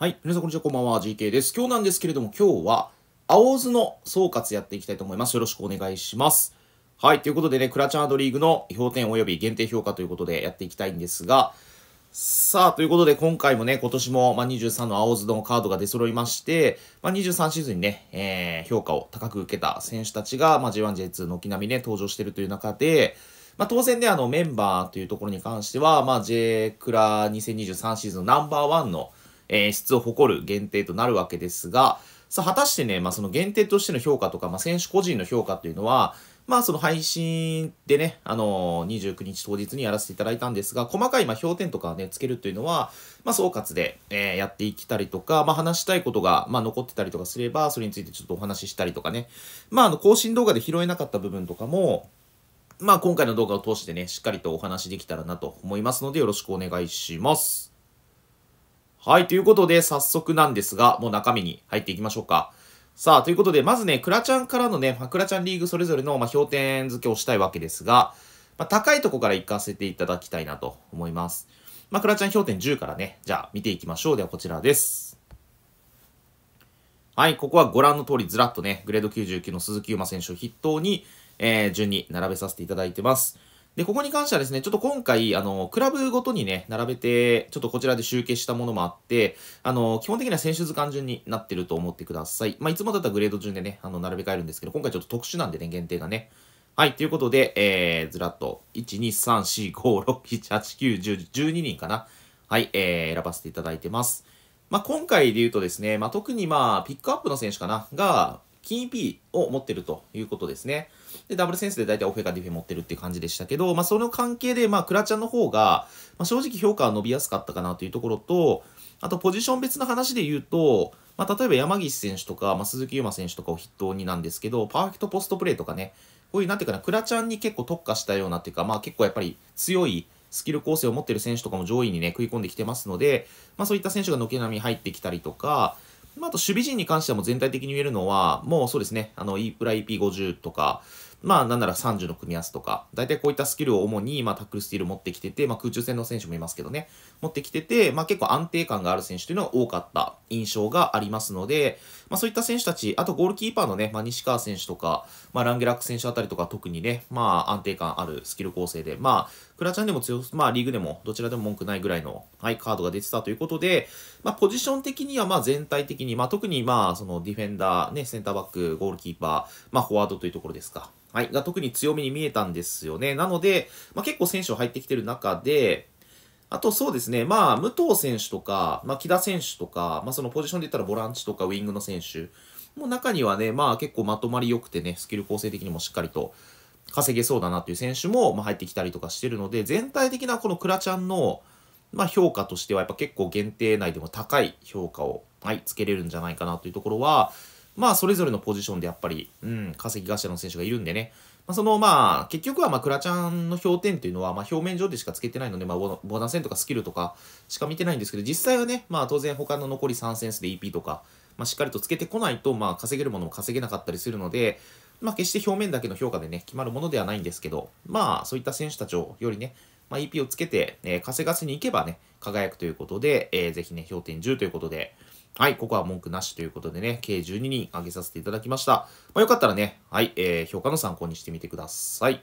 はい。皆さん、こんにちは。こんばんは。GK です。今日なんですけれども、今日は、青図の総括やっていきたいと思います。よろしくお願いします。はい。ということでね、クラチャードリーグの評点及び限定評価ということでやっていきたいんですが、さあ、ということで、今回もね、今年も、まあ、23の青図のカードが出揃いまして、まあ、23シーズンにね、えー、評価を高く受けた選手たちが、まあ、1 J2 の軒並みね、登場してるという中で、まあ、当然ね、あの、メンバーというところに関しては、まあ、J クラ2023シーズンナンバーワンの、え質を誇る限定となるわけですが、さあ、果たしてね、まあ、その限定としての評価とか、まあ、選手個人の評価っていうのは、まあ、その配信でね、あのー、29日当日にやらせていただいたんですが、細かい、ま評点とかね、つけるというのは、まあ、総括で、えー、やっていきたりとか、まあ、話したいことが、まあ、残ってたりとかすれば、それについてちょっとお話ししたりとかね、まあ、あの、更新動画で拾えなかった部分とかも、まあ、今回の動画を通してね、しっかりとお話できたらなと思いますので、よろしくお願いします。はい、ということで、早速なんですが、もう中身に入っていきましょうか。さあ、ということで、まずね、クラちゃんからのね、まあ、クラちゃんリーグそれぞれの、まあ、評点付けをしたいわけですが、まあ、高いとこから行かせていただきたいなと思います。まあ、クラちゃん評点10からね、じゃあ見ていきましょう。では、こちらです。はい、ここはご覧の通り、ずらっとね、グレード99の鈴木優馬選手を筆頭に、えー、順に並べさせていただいてます。で、ここに関してはですね、ちょっと今回、あの、クラブごとにね、並べて、ちょっとこちらで集計したものもあって、あの、基本的には選手図鑑順になってると思ってください。まあ、いつもだったらグレード順でね、あの、並べ替えるんですけど、今回ちょっと特殊なんでね、限定がね。はい、ということで、えー、ずらっと、1、2、3、4、5、6、7、8、9、10、12人かな。はい、えー、選ばせていただいてます。まあ、今回で言うとですね、まあ、特にまあ、ピックアップの選手かな、が、金 P を持ってるということですね。で、ダブルセンスで大体オフェかディフェ持ってるっていう感じでしたけど、まあ、その関係で、まあ、クラちゃんの方が、まあ、正直評価は伸びやすかったかなというところと、あと、ポジション別の話で言うと、まあ、例えば山岸選手とか、まあ、鈴木優馬選手とかを筆頭になんですけど、パーフェクトポストプレーとかね、こういう、なんていうかな、クラちゃんに結構特化したようなっていうか、まあ、結構やっぱり強い、スキル構成を持ってる選手とかも上位にね、食い込んできてますので、まあそういった選手が軒並み入ってきたりとか、まあ、あと守備陣に関しても全体的に言えるのは、もうそうですね、あの、E プラ EP50 とか、まあ、なんなら30の組み合わせとか、大体こういったスキルを主に、まあ、タックルスティール持ってきてて、まあ、空中戦の選手もいますけどね、持ってきてて、まあ、結構安定感がある選手というのは多かった印象がありますので、まあ、そういった選手たち、あとゴールキーパーのね、まあ、西川選手とか、まあ、ランゲラック選手あたりとか特にね、まあ、安定感あるスキル構成で、まあ、クラチャンでも強、まあ、リーグでもどちらでも文句ないぐらいの、はい、カードが出てたということで、まあ、ポジション的には、まあ、全体的に、まあ、特に、まあ、そのディフェンダー、ね、センターバック、ゴールキーパー、まあ、フォワードというところですか。はい、が特に強みに見えたんですよね。なので、まあ、結構選手入ってきてる中で、あとそうですね、まあ、武藤選手とか、まあ、木田選手とか、まあ、そのポジションで言ったらボランチとかウィングの選手も中にはね、まあ、結構まとまり良くてね、スキル構成的にもしっかりと稼げそうだなっていう選手も、ま入ってきたりとかしてるので、全体的なこのクラちゃんの、まあ、評価としてはやっぱ結構限定内でも高い評価を、はい、つけれるんじゃないかなというところは、まあ、それぞれのポジションでやっぱり、うん、稼ぎ頭の選手がいるんでね、まあ、そのまあ、結局はまあ、クラちゃんの評点っていうのは、まあ、表面上でしかつけてないので、まあ、ボーナス戦とかスキルとかしか見てないんですけど、実際はね、まあ、当然他の残り3センスで EP とか、まあ、しっかりとつけてこないと、まあ、稼げるものも稼げなかったりするので、まあ、決して表面だけの評価でね、決まるものではないんですけど、まあ、そういった選手たちをよりね、まあ、EP をつけて、えー、稼がせに行けばね、輝くということで、えー、ぜひね、評点10ということで、はい、ここは文句なしということでね、計12人挙げさせていただきました。まあ、よかったらね、はい、えー、評価の参考にしてみてください。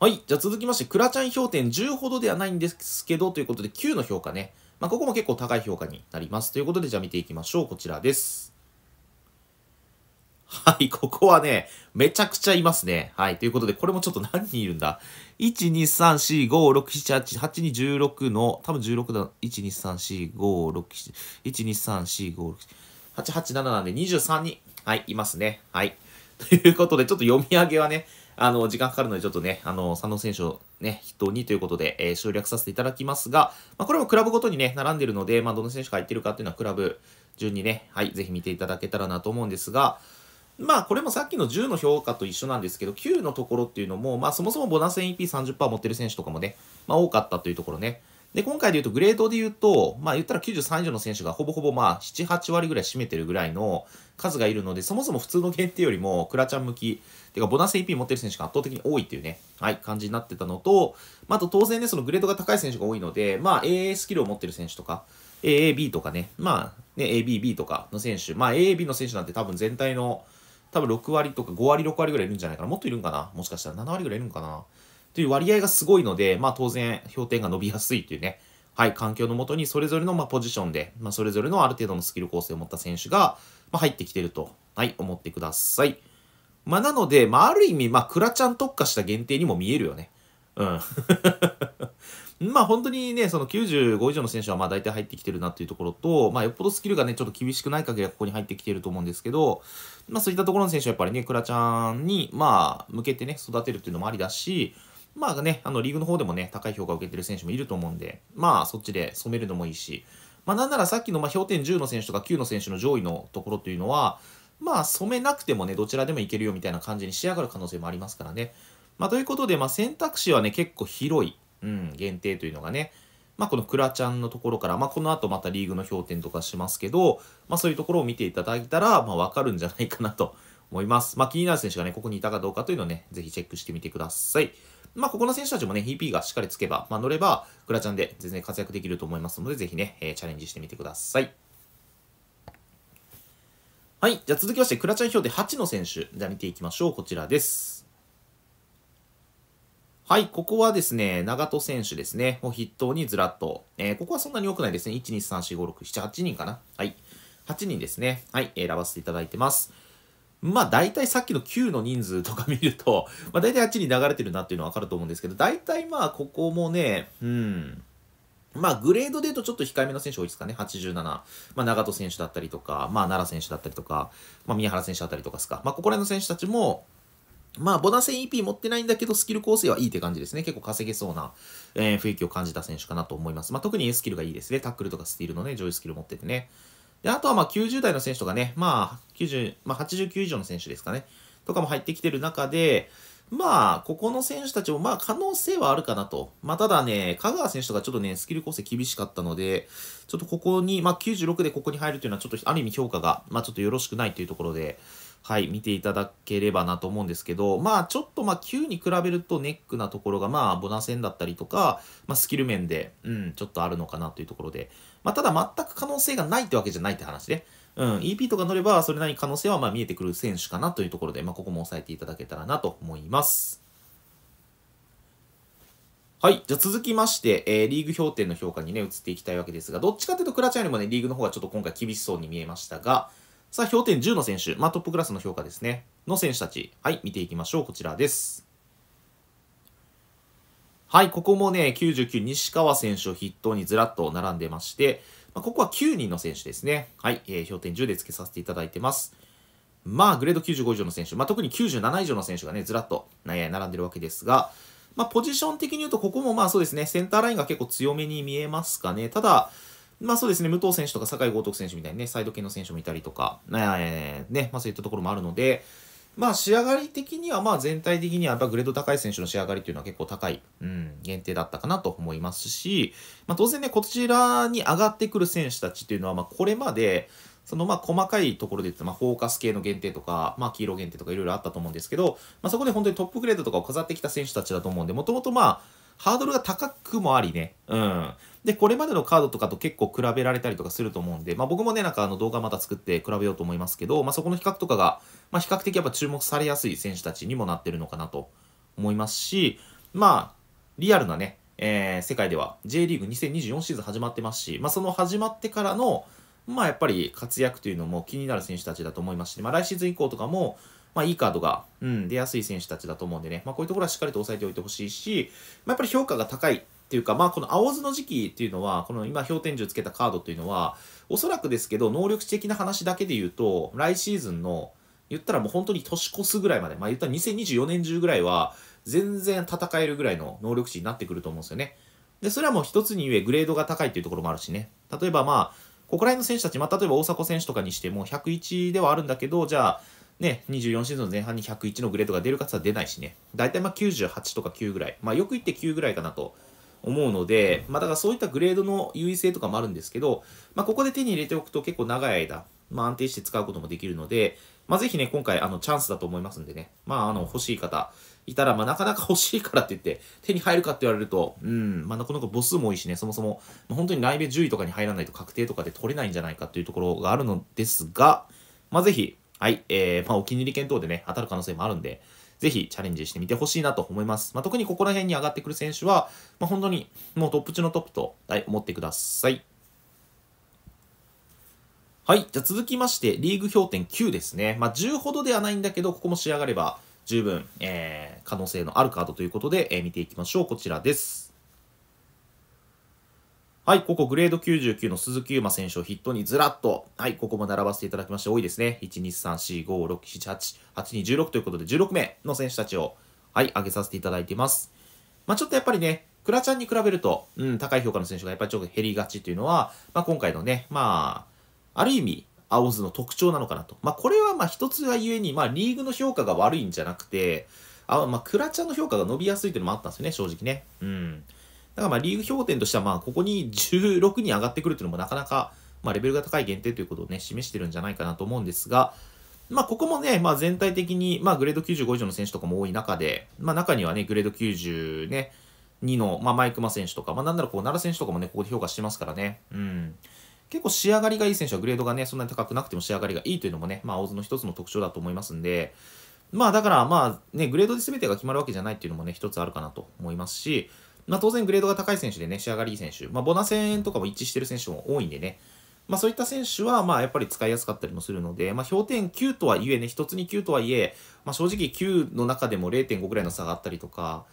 はい、じゃあ続きまして、クラちゃん評点10ほどではないんですけど、ということで9の評価ね。まあ、ここも結構高い評価になります。ということで、じゃあ見ていきましょう。こちらです。はい、ここはね、めちゃくちゃいますね。はい、ということで、これもちょっと何人いるんだ ?1、2、3、4、5、6、7、8、8 2 16の、多分16だ、1、2、3、4、5、6、7、1、2、3、4、5、6、8、8、7なんで23人、はい、いますね。はい。ということで、ちょっと読み上げはね、あの、時間かかるので、ちょっとね、あの、佐野選手をね、筆頭にということで、えー、省略させていただきますが、まあ、これもクラブごとにね、並んでるので、まあ、どの選手が入ってるかっていうのは、クラブ順にね、はい、ぜひ見ていただけたらなと思うんですが、まあこれもさっきの10の評価と一緒なんですけど、9のところっていうのも、まあそもそもボナス NEP30% 持ってる選手とかもね、まあ多かったというところね。で、今回で言うとグレードで言うと、まあ言ったら93以上の選手がほぼほぼまあ7、8割ぐらい占めてるぐらいの数がいるので、そもそも普通の限定よりもクラちゃん向き、てかボナス EP 持ってる選手が圧倒的に多いっていうね、はい、感じになってたのと、まあ、あと当然ね、そのグレードが高い選手が多いので、まあ AA スキルを持ってる選手とか、AAB とかね、まあね、ABB とかの選手、まあ AAB の選手なんて多分全体の多分6割とか5割、6割ぐらいいるんじゃないかな。もっといるんかなもしかしたら7割ぐらいいるんかなという割合がすごいので、まあ当然、評点が伸びやすいというね、はい、環境のもとにそれぞれのまあポジションで、まあ、それぞれのある程度のスキル構成を持った選手が、まあ、入ってきてると、はい、思ってください。まあ、なので、まあ、ある意味、まあ、クラちゃん特化した限定にも見えるよね。うん。まあ本当にね、その95以上の選手はまあ大体入ってきてるなっていうところと、まあよっぽどスキルがね、ちょっと厳しくない限りはここに入ってきてると思うんですけど、まあそういったところの選手はやっぱりね、クラちゃんに、まあ向けてね、育てるっていうのもありだし、まあね、あのリーグの方でもね、高い評価を受けてる選手もいると思うんで、まあそっちで染めるのもいいし、まあなんならさっきのまあ氷点10の選手とか9の選手の上位のところというのは、まあ染めなくてもね、どちらでもいけるよみたいな感じに仕上がる可能性もありますからね。まあということで、まあ選択肢はね、結構広い。うん、限定というのがね、まあ、このクラちゃんのところから、まあ、この後またリーグの評点とかしますけど、まあ、そういうところを見ていただいたら、まあ、わかるんじゃないかなと思います。まあ、気になる選手がね、ここにいたかどうかというのをね、ぜひチェックしてみてください。まあ、ここの選手たちもね、EP がしっかりつけば、まあ、乗れば、クラちゃんで全然活躍できると思いますので、ぜひね、えー、チャレンジしてみてください。はい。じゃあ続きまして、クラちゃん表で8の選手。じゃあ見ていきましょう。こちらです。はい、ここはですね、長戸選手ですね、を筆頭にずらっと、えー、ここはそんなに多くないですね、1、2、3、4、5、6、7、8人かな。はい、8人ですね、はい、選ばせていただいてます。まあ大体さっきの9の人数とか見ると、まあ大体あっちに流れてるなっていうのはわかると思うんですけど、大体まあここもね、うん、まあ、グレードで言うとちょっと控えめの選手多いですかね。87。まあ、長戸選手だったりとか、まあ、奈良選手だったりとか、まあ、宮原選手だったりとかですか。まあ、ここら辺の選手たちも、まあ、ボナセン EP 持ってないんだけど、スキル構成はいいって感じですね。結構稼げそうな、えー、雰囲気を感じた選手かなと思います。まあ、特に A スキルがいいですね。タックルとかスティールのね、上位スキル持っててね。で、あとはまあ、90代の選手とかね、まあ、90、まあ、89以上の選手ですかね。とかも入ってきてる中で、まあ、ここの選手たちも、まあ、可能性はあるかなと。まあ、ただね、香川選手とかちょっとね、スキル構成厳しかったので、ちょっとここに、まあ、96でここに入るというのは、ちょっとある意味評価が、まあ、ちょっとよろしくないというところで、はい、見ていただければなと思うんですけど、まあちょっとまあ9に比べるとネックなところがまあボナセンだったりとか、まあスキル面で、うん、ちょっとあるのかなというところで、まあただ全く可能性がないってわけじゃないって話で、うん、EP とか乗ればそれなりに可能性はまあ見えてくる選手かなというところで、まあここも押さえていただけたらなと思います。はい。じゃあ続きまして、えー、リーグ評点の評価にね、移っていきたいわけですが、どっちかというとクラチャよりもね、リーグの方がちょっと今回厳しそうに見えましたが、さあ、評点10の選手、まあ、トップクラスの評価ですね、の選手たち、はい、見ていきましょう。こちらです。はい、ここもね、99、西川選手を筆頭にずらっと並んでまして、まあ、ここは9人の選手ですね。はい、えー、評点10で付けさせていただいてます。まあ、グレード95以上の選手、まあ、特に97以上の選手がね、ずらっと、並んでるわけですが、まあ、ポジション的に言うと、ここもまあそうですね、センターラインが結構強めに見えますかね。ただ、まあそうですね、武藤選手とか酒井豪徳選手みたいにね、サイド系の選手もいたりとか、えー、ね、まあそういったところもあるので、まあ仕上がり的には、まあ全体的にはやっぱグレード高い選手の仕上がりっていうのは結構高い、うん、限定だったかなと思いますし、まあ当然ね、こちらに上がってくる選手たちっていうのは、まあこれまで、そのまあ細かいところで言って、まあ、フォーカス系の限定とか、まあ、黄色限定とかいろいろあったと思うんですけど、まあ、そこで本当にトップグレードとかを飾ってきた選手たちだと思うんで、もともとまあ、ハードルが高くもありね、うん。で、これまでのカードとかと結構比べられたりとかすると思うんで、まあ僕もね、なんかあの動画また作って比べようと思いますけど、まあそこの比較とかが、まあ比較的やっぱ注目されやすい選手たちにもなってるのかなと思いますし、まあ、リアルなね、えー、世界では J リーグ2024シーズン始まってますし、まあその始まってからの、まあやっぱり活躍というのも気になる選手たちだと思いますし、まあ来シーズン以降とかも、まあ、いいカードが、うん、出やすい選手たちだと思うんでね、まあ、こういうところはしっかりと押さえておいてほしいし、まあ、やっぱり評価が高いっていうか、まあ、この青図の時期っていうのは、この今、氷点銃つけたカードっていうのは、おそらくですけど、能力値的な話だけで言うと、来シーズンの、言ったらもう本当に年越すぐらいまで、まあ、言ったら2024年中ぐらいは、全然戦えるぐらいの能力値になってくると思うんですよね。で、それはもう一つに言え、グレードが高いっていうところもあるしね。例えばまあ、ここら辺の選手たち、まあ、例えば大迫選手とかにしても101ではあるんだけど、じゃあ、ね、24シーズン前半に101のグレードが出るかつは出ないしね、大体まあ98とか9ぐらい、まあ、よく言って9ぐらいかなと思うので、まあ、だからそういったグレードの優位性とかもあるんですけど、まあ、ここで手に入れておくと結構長い間、まあ、安定して使うこともできるので、まあ、ぜひね、今回あのチャンスだと思いますんでね、まあ、あの欲しい方いたら、まあ、なかなか欲しいからって言って手に入るかって言われると、うん、まあ、なかなか母数も多いしね、そもそも、まあ、本当にイ米10位とかに入らないと確定とかで取れないんじゃないかというところがあるのですが、まあ、ぜひ、はい、えー、まあ、お気に入り検討でね、当たる可能性もあるんで、ぜひチャレンジしてみてほしいなと思います。まあ、特にここら辺に上がってくる選手は、まあ、本当にもうトップ中のトップと、はい、思ってください。はい。じゃあ続きまして、リーグ評点9ですね。まあ、10ほどではないんだけど、ここも仕上がれば十分、えー、可能性のあるカードということで、えー、見ていきましょう。こちらです。はい、ここグレード99の鈴木優馬選手をヒットにずらっと、はい、ここも並ばせていただきまして多いですね。1、2、3、4、5、6、7、8、8、2、16ということで16名の選手たちを、はい、挙げさせていただいています。まあ、ちょっとやっぱりね、クラちゃんに比べると、うん、高い評価の選手がやっぱりちょっと減りがちというのは、まあ、今回のね、まあ、ある意味、青図の特徴なのかなと。まあ、これはまあ一つがゆえに、まあ、リーグの評価が悪いんじゃなくて、あまあ、クラちゃんの評価が伸びやすいというのもあったんですよね、正直ね。うん。だからまあリーグ評点としてはまあここに16に上がってくるっていうのもなかなかまあレベルが高い限定ということをね示してるんじゃないかなと思うんですが、まあここもね、まあ全体的にまあグレード95以上の選手とかも多い中で、まあ中にはねグレード90ね、2の、まあ、マイクマ選手とか、まあ、なんならこう奈良選手とかもね、ここで評価してますからね。うん。結構仕上がりがいい選手はグレードがね、そんなに高くなくても仕上がりがいいというのもね、まあ、大津の一つの特徴だと思いますんで、まあだからまあね、グレードで全てが決まるわけじゃないっていうのもね、一つあるかなと思いますし、まあ、当然グレードが高い選手でね、仕上がりいい選手、まあ、ボナ戦とかも一致してる選手も多いんでね、まあ、そういった選手は、まあ、やっぱり使いやすかったりもするので、まあ、点9とはいえね、1つに9とはいえ、まあ、正直9の中でも0.5ぐらいの差があったりとか、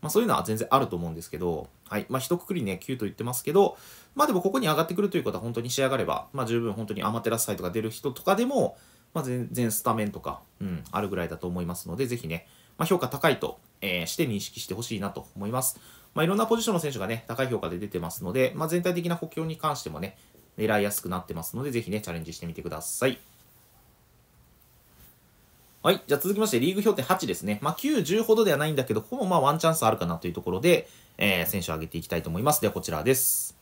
まあ、そういうのは全然あると思うんですけど、はい。まあ、一括りね、9と言ってますけど、まあ、でもここに上がってくるということは本当に仕上がれば、まあ、十分本当にアマテラスサイとか出る人とかでも、まあ、全然スタメンとか、うん、あるぐらいだと思いますので、ぜひね、まあ、評価高いと、えー、して認識してほしいなと思います。まあ、いろんなポジションの選手がね、高い評価で出てますので、まあ、全体的な補強に関してもね、狙いやすくなってますので、ぜひね、チャレンジしてみてください。はい。じゃあ続きまして、リーグ評定8ですね。まあ、9、10ほどではないんだけど、ここもまあワンチャンスあるかなというところで、えー、選手を挙げていきたいと思います。では、こちらです。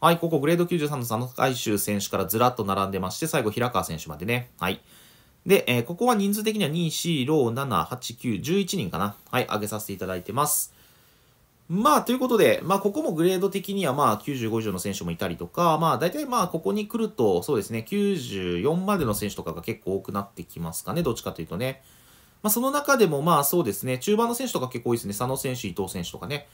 はい、ここグレード93の佐野海舟選手からずらっと並んでまして、最後平川選手までね。はい。で、えー、ここは人数的には2、4、6、7、8、9、11人かな。はい、上げさせていただいてます。まあ、ということで、まあ、ここもグレード的には、まあ、95以上の選手もいたりとか、まあ、大体、まあ、ここに来ると、そうですね、94までの選手とかが結構多くなってきますかね、どっちかというとね。まあ、その中でも、まあ、そうですね、中盤の選手とか結構多いですね、佐野選手、伊藤選手とかね。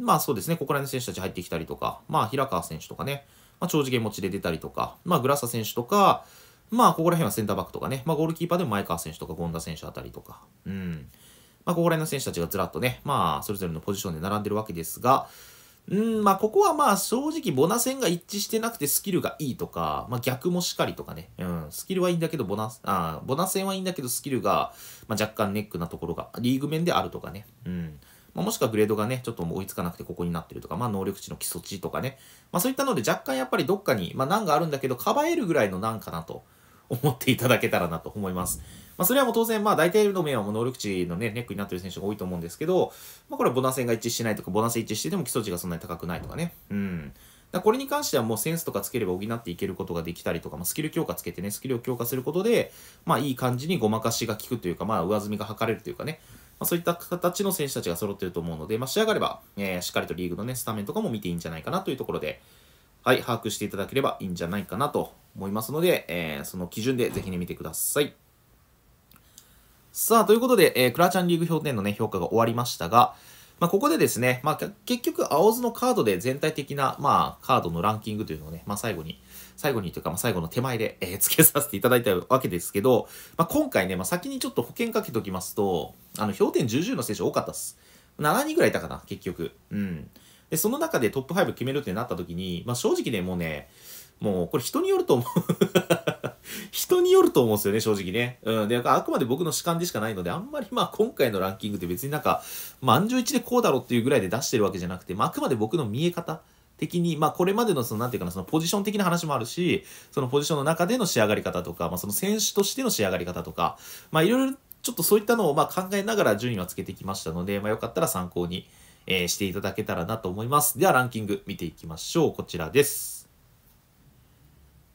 まあ、そうですね、ここら辺の選手たち入ってきたりとか、まあ、平川選手とかね、まあ、長次元持ちで出たりとか、まあ、グラサ選手とか、まあ、ここら辺はセンターバックとかね、まあ、ゴールキーパーでも前川選手とか権田選手あたりとか、うん。まあ、ここら辺の選手たちがずらっとね、まあ、それぞれのポジションで並んでるわけですが、うん、まあ、ここはまあ、正直、ボナ戦が一致してなくてスキルがいいとか、まあ、逆もしかりとかね、うん、スキルはいいんだけど、ボナ、あボナ戦はいいんだけど、スキルが、まあ、若干ネックなところが、リーグ面であるとかね、うん。まあ、もしくはグレードがね、ちょっと追いつかなくてここになってるとか、まあ、能力値の基礎値とかね、まあ、そういったので、若干やっぱりどっかに、まあ、難があるんだけど、かばえるぐらいの難かなと。思っていただけたらなと思います。まあ、それはもう当然、まあ、大体の面はもう能力値のね、ネックになってる選手が多いと思うんですけど、まあ、これはボナセンが一致してないとか、ボナス一致してても基礎値がそんなに高くないとかね。うん。だこれに関してはもうセンスとかつければ補っていけることができたりとか、まあ、スキル強化つけてね、スキルを強化することで、まあ、いい感じにごまかしが効くというか、まあ、上積みが図れるというかね、まあ、そういった形の選手たちが揃ってると思うので、まあ、仕上がれば、えー、しっかりとリーグのね、スタメンとかも見ていいんじゃないかなというところで、はい、把握していただければいいんじゃないかなと思いますので、えー、その基準でぜひね、見てください。さあ、ということで、えー、クラちゃんリーグ評点のね、評価が終わりましたが、まあ、ここでですね、まあ、結局、青図のカードで全体的な、まあ、カードのランキングというのをね、まあ、最後に、最後にというか、まあ、最後の手前で、えー、付 けさせていただいたわけですけど、まあ、今回ね、まあ、先にちょっと保険かけておきますと、あの、評点10の選手多かったっす。7人ぐらいいたかな、結局。うん。で、その中でトップ5決めるってなった時に、まあ、正直ね、もうね、もう、これ人によると思う 人によると思うんですよね、正直ね。うん。で、あくまで僕の主観でしかないので、あんまりまあ今回のランキングって別になんか、満場一でこうだろうっていうぐらいで出してるわけじゃなくて、まああくまで僕の見え方。的に、まあ、これまでのその、なんていうかな、そのポジション的な話もあるし、そのポジションの中での仕上がり方とか、まあ、その選手としての仕上がり方とか、まあ、いろいろちょっとそういったのをまあ考えながら順位はつけてきましたので、まあ、よかったら参考に、えー、していただけたらなと思います。では、ランキング見ていきましょう。こちらです。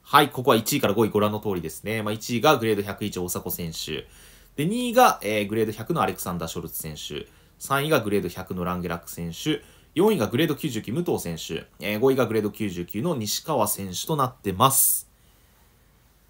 はい、ここは1位から5位ご覧の通りですね。まあ、1位がグレード100以上大迫選手。で、2位が、えー、グレード100のアレクサンダー・ショルツ選手。3位がグレード100のランゲラック選手。4位がグレード99武藤選手。えー、5位がグレード99の西川選手となってます。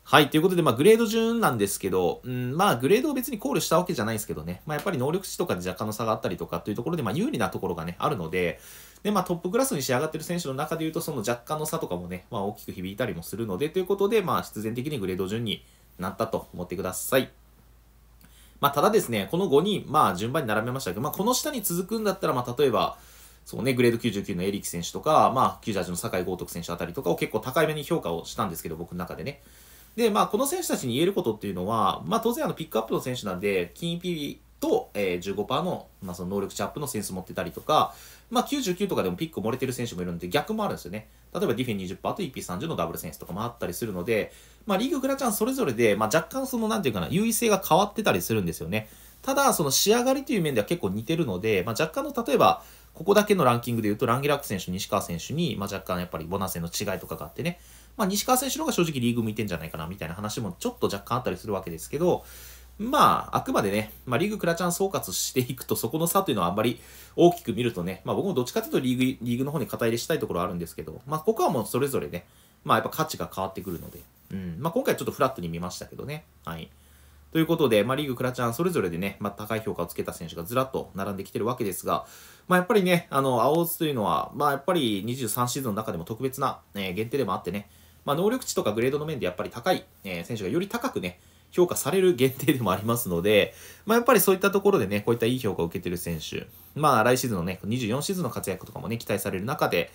はい、ということで、まあ、グレード順なんですけど、うん、まあ、グレードを別に考慮したわけじゃないですけどね、まあ、やっぱり能力値とかで若干の差があったりとかというところで、まあ、有利なところがね、あるので、で、まあ、トップクラスに仕上がってる選手の中で言うと、その若干の差とかもね、まあ、大きく響いたりもするので、ということで、まあ、必然的にグレード順になったと思ってください。まあ、ただですね、この5人、まあ、順番に並べましたけど、まあ、この下に続くんだったら、まあ、例えば、そうね、グレード99のエリキ選手とか、まあ、98の酒井豪徳選手あたりとかを結構高めに評価をしたんですけど、僕の中でね。で、まあ、この選手たちに言えることっていうのは、まあ、当然、あの、ピックアップの選手なんで、金 p と、えー、15%の,、まあその能力値アップのセンス持ってたりとか、まあ、99とかでもピック漏れてる選手もいるので逆もあるんですよね。例えばディフェン20%と EP30 のダブルセンスとかもあったりするので、まあ、リーググラチャンそれぞれで、まあ、若干その、なんていうかな、優位性が変わってたりするんですよね。ただ、その仕上がりという面では結構似てるので、まあ、若干の、例えば、ここだけのランキングで言うと、ランゲラック選手、西川選手に、まあ、若干やっぱりボナセの違いとかがあってね、まあ、西川選手の方が正直リーグ向いてんじゃないかな、みたいな話もちょっと若干あったりするわけですけど、まあ、あくまでね、まあ、リーグクラチャン総括していくと、そこの差というのはあんまり大きく見るとね、まあ僕もどっちかというとリーグ、リーグの方に肩入れしたいところはあるんですけど、まあここはもうそれぞれね、まあやっぱ価値が変わってくるので、うん、まあ今回ちょっとフラットに見ましたけどね、はい。ということで、まあ、リーグクラチャンそれぞれでね、まあ、高い評価をつけた選手がずらっと並んできてるわけですが、まあ、やっぱりね、あの、青津というのは、まあ、やっぱり23シーズンの中でも特別な、えー、限定でもあってね、まあ、能力値とかグレードの面でやっぱり高い、えー、選手がより高くね、評価される限定でもありますので、まあ、やっぱりそういったところでね、こういったいい評価を受けてる選手、まあ、来シーズンのね、24シーズンの活躍とかもね、期待される中で、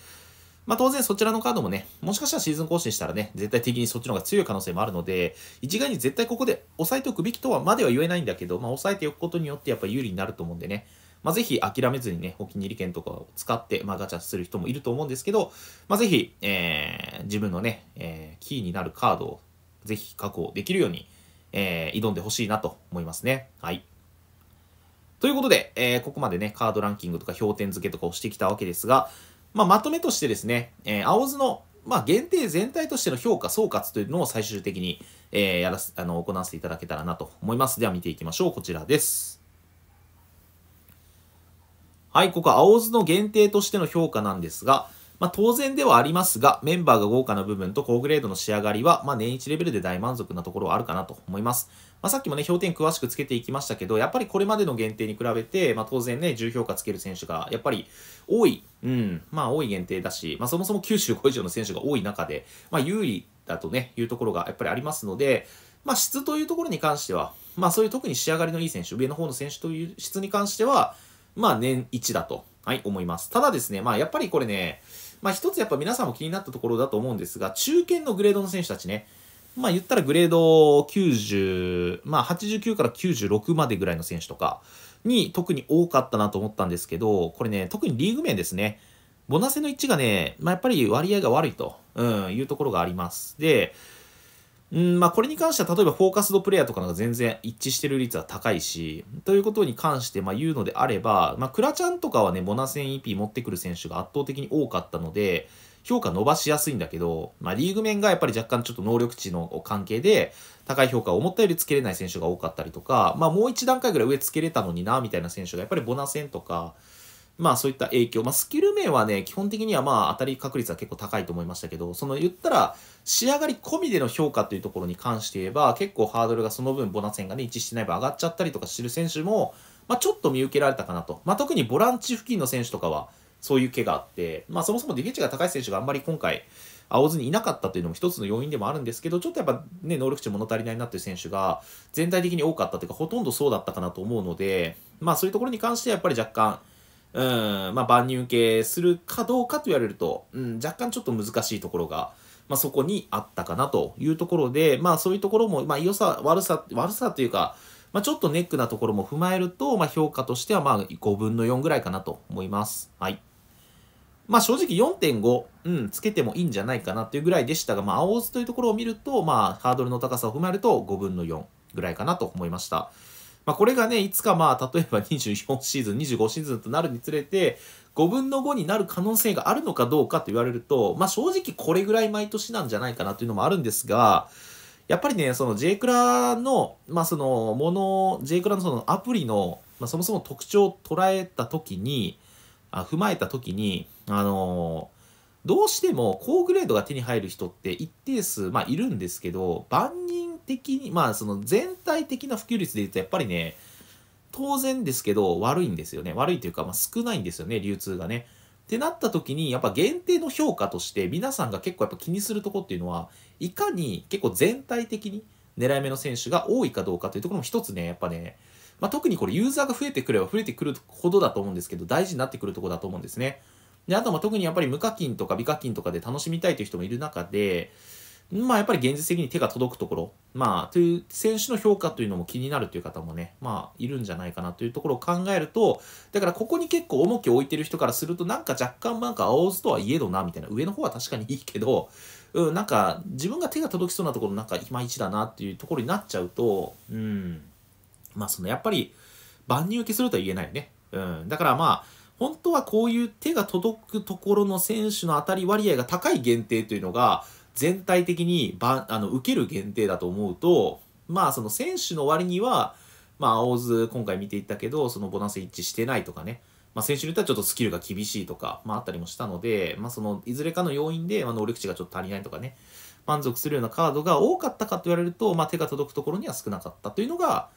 まあ当然そちらのカードもね、もしかしたらシーズン更新したらね、絶対的にそっちの方が強い可能性もあるので、一概に絶対ここで押さえておくべきとはまでは言えないんだけど、まあ押さえておくことによってやっぱ有利になると思うんでね、まあぜひ諦めずにね、お気に入り券とかを使って、まあガチャする人もいると思うんですけど、まあぜひ、えー、自分のね、えー、キーになるカードをぜひ確保できるように、えー、挑んでほしいなと思いますね。はい。ということで、えー、ここまでね、カードランキングとか評点付けとかをしてきたわけですが、まあ、まとめとしてですね、えー、青図の、まあ、限定全体としての評価、総括というのを最終的に、えー、やらす、あの、行わせていただけたらなと思います。では見ていきましょう。こちらです。はい、ここは青図の限定としての評価なんですが、まあ、当然ではありますが、メンバーが豪華な部分と高グレードの仕上がりは、まあ、年1レベルで大満足なところはあるかなと思います。まあ、さっきもね、評点詳しくつけていきましたけど、やっぱりこれまでの限定に比べて、まあ、当然ね、重評価つける選手が、やっぱり多い、うん、まあ、多い限定だし、まあ、そもそも95以上の選手が多い中で、まあ、有利だとね、いうところがやっぱりありますので、まあ、質というところに関しては、まあ、そういう特に仕上がりのいい選手、上の方の選手という質に関しては、まあ、年1だと、はい、思います。ただですね、まあ、やっぱりこれね、まあ一つやっぱ皆さんも気になったところだと思うんですが、中堅のグレードの選手たちね、まあ言ったらグレード90、まあ89から96までぐらいの選手とかに特に多かったなと思ったんですけど、これね、特にリーグ面ですね、ボナセの1がね、まあやっぱり割合が悪いと、うん、いうところがあります。で、うんまあ、これに関しては例えばフォーカスドプレイヤーとかが全然一致してる率は高いし、ということに関してまあ言うのであれば、まあ、クラちゃんとかはね、ボナ戦 EP 持ってくる選手が圧倒的に多かったので、評価伸ばしやすいんだけど、まあ、リーグ面がやっぱり若干ちょっと能力値の関係で、高い評価を思ったよりつけれない選手が多かったりとか、まあ、もう一段階ぐらい上つけれたのにな、みたいな選手がやっぱりボナ戦とか、まあそういった影響、まあスキル面はね、基本的にはまあ当たり確率は結構高いと思いましたけど、その言ったら、仕上がり込みでの評価というところに関して言えば、結構ハードルがその分ボナンがね、一致してない分上がっちゃったりとかしてる選手も、まあ、ちょっと見受けられたかなと。まあ、特にボランチ付近の選手とかは、そういう怪があって、まあ、そもそもディフェンスが高い選手があんまり今回、青ずにいなかったというのも一つの要因でもあるんですけど、ちょっとやっぱね、能力値物足りないなっていう選手が全体的に多かったというか、ほとんどそうだったかなと思うので、まあそういうところに関してはやっぱり若干、うん、まあ万人受けするかどうかと言われると、うん、若干ちょっと難しいところがまあ、そこにあったかなというところで、まあ、そういうところも、まあ、良さ、悪さ、悪さというか、まあ、ちょっとネックなところも踏まえると、まあ、評価としてはまあ5分の4ぐらいかなと思います。はい。まあ、正直4.5、うん、つけてもいいんじゃないかなというぐらいでしたが、まあ、青図というところを見ると、まあ、ハードルの高さを踏まえると5分の4ぐらいかなと思いました。まあ、これがね、いつかまあ、例えば24シーズン、25シーズンとなるにつれて、5分の5になる可能性があるのかどうかと言われると、まあ、正直これぐらい毎年なんじゃないかなというのもあるんですが、やっぱりね、その J クラの、まあ、そのもの、J クラのそのアプリの、まあ、そもそも特徴を捉えたときに、あ踏まえたときに、あのー、どうしても高グレードが手に入る人って一定数、まあ、いるんですけど、万人的に、まあ、その全体的な普及率で言うと、やっぱりね、当然ですけど悪いんですよね。悪いというか、まあ、少ないんですよね、流通がね。ってなった時に、やっぱ限定の評価として皆さんが結構やっぱ気にするとこっていうのは、いかに結構全体的に狙い目の選手が多いかどうかというところも一つね、やっぱね、まあ、特にこれユーザーが増えてくれば増えてくるほどだと思うんですけど、大事になってくるとこだと思うんですね。で、あとは特にやっぱり無課金とか美課金とかで楽しみたいという人もいる中で、まあやっぱり現実的に手が届くところ、まあという選手の評価というのも気になるという方もね、まあいるんじゃないかなというところを考えると、だからここに結構重きを置いてる人からすると、なんか若干なんか青ずとはいえどな、みたいな、上の方は確かにいいけど、うん、なんか自分が手が届きそうなところなんかいまいちだなっていうところになっちゃうと、うん、まあそのやっぱり万人受けするとは言えないよね。うん、だからまあ、本当はこういう手が届くところの選手の当たり割合が高い限定というのが、全体的にばあの受ける限定だと思うと、まあその選手の割には、まあ青図今回見ていったけど、そのボナス一致してないとかね、まあ選手によってはちょっとスキルが厳しいとか、まああったりもしたので、まあそのいずれかの要因で、まあ能力値がちょっと足りないとかね、満足するようなカードが多かったかと言われると、まあ手が届くところには少なかったというのが、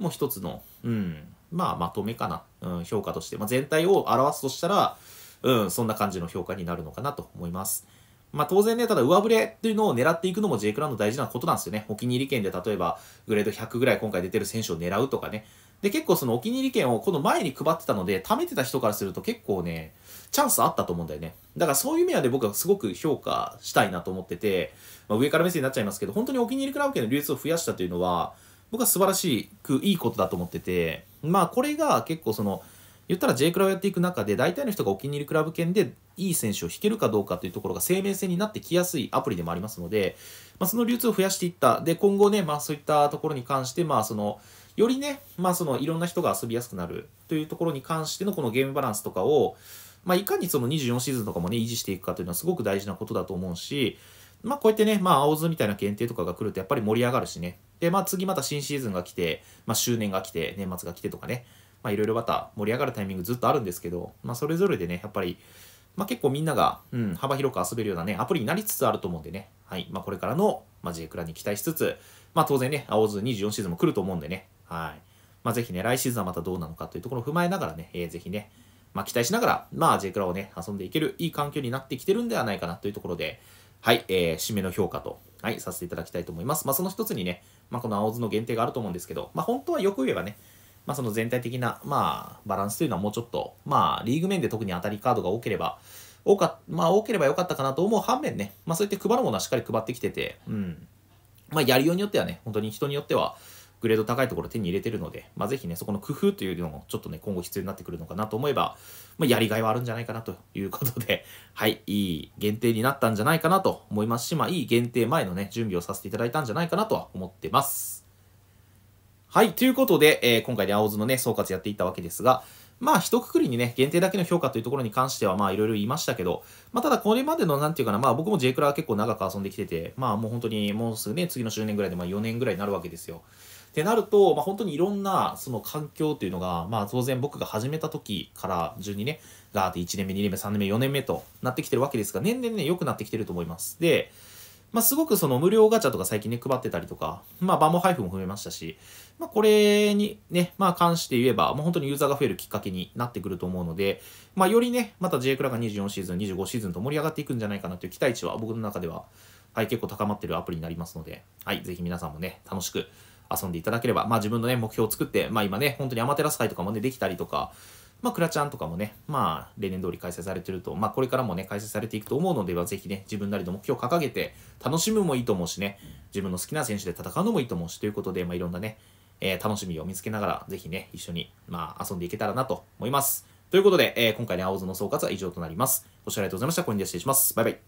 もう一つの、うん、まあまとめかな、うん、評価として、まあ全体を表すとしたら、うん、そんな感じの評価になるのかなと思います。まあ当然ね、ただ上振れというのを狙っていくのも J クラウンの大事なことなんですよね。お気に入り券で例えばグレード100ぐらい今回出てる選手を狙うとかね。で、結構そのお気に入り券をこの前に配ってたので、貯めてた人からすると結構ね、チャンスあったと思うんだよね。だからそういう面で僕はすごく評価したいなと思ってて、まあ、上から目線になっちゃいますけど、本当にお気に入りクラブ券の流通を増やしたというのは、僕は素晴らしくいいことだと思ってて、まあこれが結構その、言ったら J クラをやっていく中で、大体の人がお気に入りクラブ券でいい選手を引けるかどうかというところが生命線になってきやすいアプリでもありますので、まあ、その流通を増やしていった。で、今後ね、まあそういったところに関して、まあその、よりね、まあそのいろんな人が遊びやすくなるというところに関してのこのゲームバランスとかを、まあいかにその24シーズンとかもね、維持していくかというのはすごく大事なことだと思うし、まあこうやってね、まあ青図みたいな検定とかが来るとやっぱり盛り上がるしね。で、まあ次また新シーズンが来て、まあ周年が来て、年末が来てとかね、まあいろいろまた盛り上がるタイミングずっとあるんですけど、まあそれぞれでね、やっぱり、まあ、結構みんなが、うん、幅広く遊べるようなね、アプリになりつつあると思うんでね、はい。まあ、これからの、まあ、J クラに期待しつつ、まあ、当然ね、青ズ24シーズンも来ると思うんでね、はい。まあ、ぜひね、来シーズンはまたどうなのかというところを踏まえながらね、えー、ぜひね、まあ、期待しながら、まあ、J クラをね、遊んでいけるいい環境になってきてるんではないかなというところで、はい、えー、締めの評価と、はい、させていただきたいと思います。まあ、その一つにね、まあ、この青図の限定があると思うんですけど、まあ、本当はよく言えばね、まあ、その全体的な、まあ、バランスというのはもうちょっと、まあ、リーグ面で特に当たりカードが多ければ、多か、まあ、多ければ良かったかなと思う反面ね、まあ、そうやって配るものはしっかり配ってきてて、うん。まあ、やりようによってはね、本当に人によっては、グレード高いところ手に入れてるので、まあ、ぜひね、そこの工夫というのもちょっとね、今後必要になってくるのかなと思えば、まあ、やりがいはあるんじゃないかなということで、はい、いい限定になったんじゃないかなと思いますし、まあ、いい限定前のね、準備をさせていただいたんじゃないかなとは思ってます。はい、ということで、えー、今回で青図のね、総括やっていったわけですが、まあ、一括りにね、限定だけの評価というところに関しては、まあ、いろいろ言いましたけど、まあ、ただ、これまでの、なんていうかな、まあ、僕も J クラは結構長く遊んできてて、まあ、もう本当に、もうすぐね、次の10年ぐらいで、まあ、4年ぐらいになるわけですよ。ってなると、まあ、本当にいろんな、その環境っていうのが、まあ、当然僕が始めた時から順にね、ガーって1年目、2年目、3年目、4年目となってきてるわけですが、年々ね、良くなってきてると思います。で、まあ、すごくその無料ガチャとか最近ね、配ってたりとか、まあ、バモ配布も増えましたし、まあ、これにね、まあ、関して言えば、もう本当にユーザーが増えるきっかけになってくると思うので、まあ、よりね、また J クラが24シーズン、25シーズンと盛り上がっていくんじゃないかなという期待値は僕の中では、はい、結構高まってるアプリになりますので、はい、ぜひ皆さんもね、楽しく遊んでいただければ、まあ、自分のね、目標を作って、まあ、今ね、本当にアマテラス会とかもね、できたりとか、まあ、クラちゃんとかもね、まあ、例年通り開催されてると、まあ、これからもね、開催されていくと思うのでは、ぜひね、自分なりの目標を掲げて、楽しむもいいと思うしね、自分の好きな選手で戦うのもいいと思うし、ということで、まあ、いろんなね、えー、楽しみを見つけながら、ぜひね、一緒に、まあ、遊んでいけたらなと思います。ということで、えー、今回ね、青ズの総括は以上となります。ご視聴ありがとうございました。これで失礼します。バイバイ。